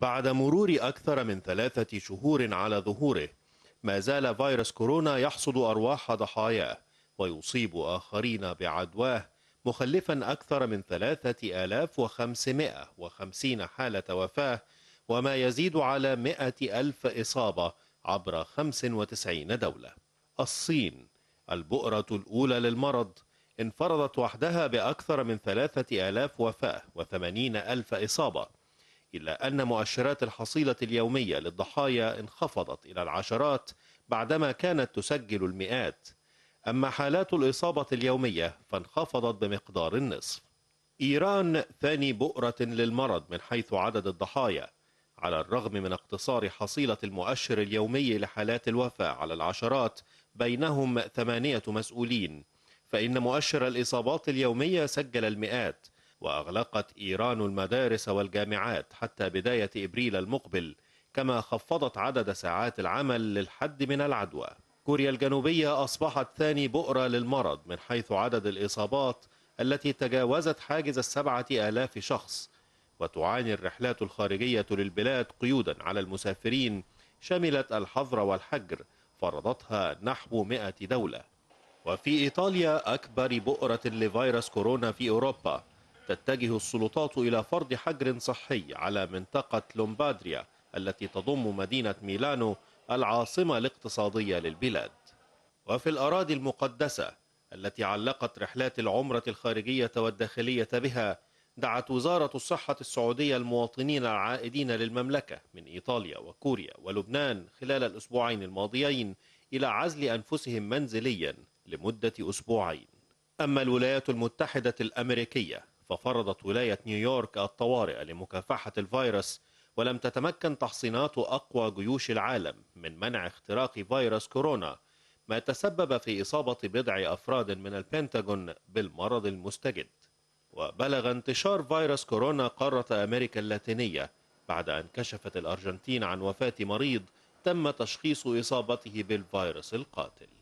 بعد مرور أكثر من ثلاثة شهور على ظهوره ما زال فيروس كورونا يحصد أرواح ضحاياه ويصيب آخرين بعدواه مخلفا أكثر من 3550 حالة وفاة وما يزيد على 100 ألف إصابة عبر 95 دولة الصين البؤرة الأولى للمرض انفرضت وحدها بأكثر من 3000 وفاة ألف إصابة إلا أن مؤشرات الحصيلة اليومية للضحايا انخفضت إلى العشرات بعدما كانت تسجل المئات أما حالات الإصابة اليومية فانخفضت بمقدار النصف إيران ثاني بؤرة للمرض من حيث عدد الضحايا على الرغم من اقتصار حصيلة المؤشر اليومي لحالات الوفاة على العشرات بينهم ثمانية مسؤولين فإن مؤشر الإصابات اليومية سجل المئات وأغلقت إيران المدارس والجامعات حتى بداية إبريل المقبل كما خفضت عدد ساعات العمل للحد من العدوى كوريا الجنوبية أصبحت ثاني بؤرة للمرض من حيث عدد الإصابات التي تجاوزت حاجز السبعة آلاف شخص وتعاني الرحلات الخارجية للبلاد قيودا على المسافرين شملت الحظر والحجر فرضتها نحو 100 دولة وفي إيطاليا أكبر بؤرة لفيروس كورونا في أوروبا تتجه السلطات إلى فرض حجر صحي على منطقة لومبادريا التي تضم مدينة ميلانو العاصمة الاقتصادية للبلاد وفي الأراضي المقدسة التي علقت رحلات العمرة الخارجية والداخلية بها دعت وزارة الصحة السعودية المواطنين العائدين للمملكة من إيطاليا وكوريا ولبنان خلال الأسبوعين الماضيين إلى عزل أنفسهم منزليا لمدة أسبوعين أما الولايات المتحدة الأمريكية ففرضت ولاية نيويورك الطوارئ لمكافحة الفيروس ولم تتمكن تحصينات أقوى جيوش العالم من منع اختراق فيروس كورونا ما تسبب في إصابة بضع أفراد من البنتاغون بالمرض المستجد وبلغ انتشار فيروس كورونا قارة أمريكا اللاتينية بعد أن كشفت الأرجنتين عن وفاة مريض تم تشخيص إصابته بالفيروس القاتل